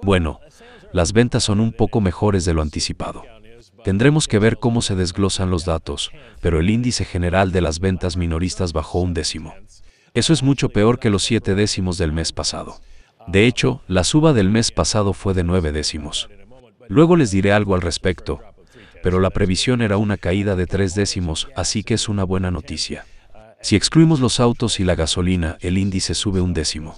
Bueno, las ventas son un poco mejores de lo anticipado. Tendremos que ver cómo se desglosan los datos, pero el índice general de las ventas minoristas bajó un décimo. Eso es mucho peor que los siete décimos del mes pasado. De hecho, la suba del mes pasado fue de nueve décimos. Luego les diré algo al respecto, pero la previsión era una caída de tres décimos, así que es una buena noticia. Si excluimos los autos y la gasolina, el índice sube un décimo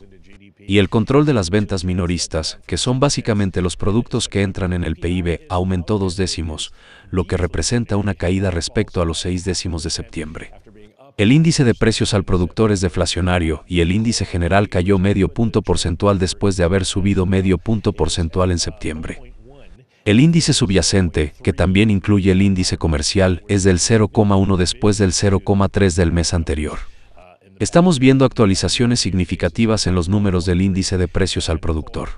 y el control de las ventas minoristas, que son básicamente los productos que entran en el PIB, aumentó dos décimos, lo que representa una caída respecto a los seis décimos de septiembre. El índice de precios al productor es deflacionario y el índice general cayó medio punto porcentual después de haber subido medio punto porcentual en septiembre. El índice subyacente, que también incluye el índice comercial, es del 0,1 después del 0,3 del mes anterior. Estamos viendo actualizaciones significativas en los números del índice de precios al productor.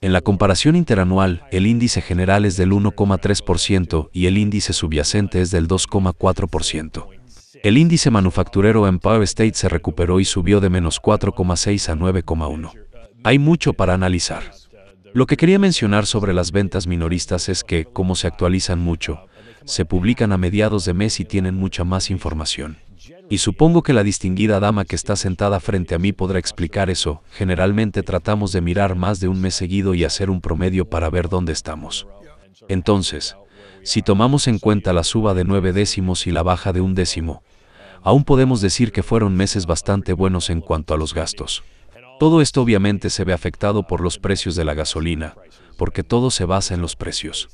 En la comparación interanual, el índice general es del 1,3% y el índice subyacente es del 2,4%. El índice manufacturero en Power State se recuperó y subió de menos 4,6 a 9,1. Hay mucho para analizar. Lo que quería mencionar sobre las ventas minoristas es que, como se actualizan mucho, se publican a mediados de mes y tienen mucha más información. Y supongo que la distinguida dama que está sentada frente a mí podrá explicar eso. Generalmente tratamos de mirar más de un mes seguido y hacer un promedio para ver dónde estamos. Entonces, si tomamos en cuenta la suba de nueve décimos y la baja de un décimo, aún podemos decir que fueron meses bastante buenos en cuanto a los gastos. Todo esto obviamente se ve afectado por los precios de la gasolina, porque todo se basa en los precios.